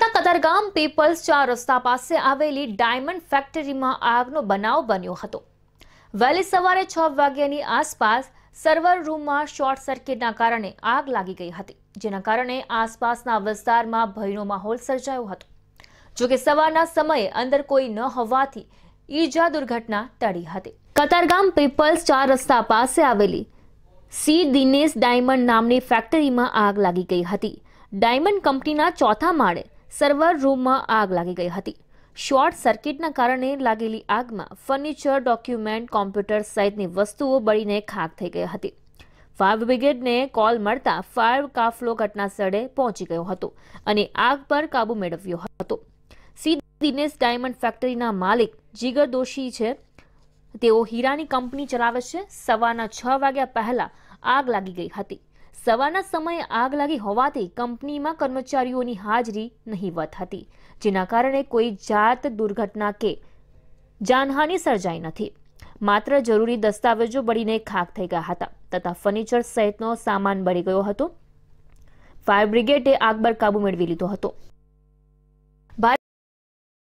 Katargam people's ચાર રસ્તા પાસે આવેલી ડાયમંડ ફેક્ટરીમાં આગનો બનાવ બન્યો હતો. વહેલી સવારે 6 વાગ્યાની આસપાસ સર્વર રૂમમાં શોર્ટ સર્કિટના કારણે આગ લાગી ગઈ હતી જેના કારણે આસપાસના વિસ્તારમાં ભયનો માહોલ સર્જાયો હતો. જો કે સવારના સમયે અંદર કોઈ ન હોવાથી ઈજા દુર્ઘટના તળી હતી. કતારગામ પીપલ્સ ચાર રસ્તા પાસે આવેલી સી દિનેશ ડાયમંડ નામની ફેક્ટરીમાં આગ લાગી ગઈ હતી. ડાયમંડ કંપનીના ચોથા માળે સર્વર રૂમમાં આગ લાગી ગઈ હતી શોર્ટ સર્કિટના કારણે લાગેલી આગમાં ફર્નિચર ડોક્યુમેન્ટ કોમ્પ્યુટર સહિતની વસ્તુઓ બળીને ખાક થઈ ગઈ હતી ફાયર બ્રિગેડને કોલ મળતા ફાયર કાફલો ઘટનાસ્થળે પહોંચી ગયો હતો અને આગ પર કાબુ મેળવ્યો હતો સી દિનેશ ડાયમંડ ફેક્ટરીના માલિક જીગર દોશી છે તેઓ હીરાની કંપની ચલાવે છે સવારના છ વાગ્યા પહેલા આગ લાગી ગઈ હતી સવાના સમયે આગ લાગી હોવાથી કંપનીમાં કર્મચારીઓની હાજરી નહીવત હતી જેના કારણે કોઈ જાત દુર્ઘટના કે જાનહાનિ સર્જાય ન હતી માત્ર જરૂરી દસ્તાવેજો બડીને ખાખ થઈ ગયા હતા તથા ફર્નિચર સહિતનો સામાન બળી ગયો હતો ફાયર બ્રિગેડે આગ પર કાબૂ મેળવી લીધો હતો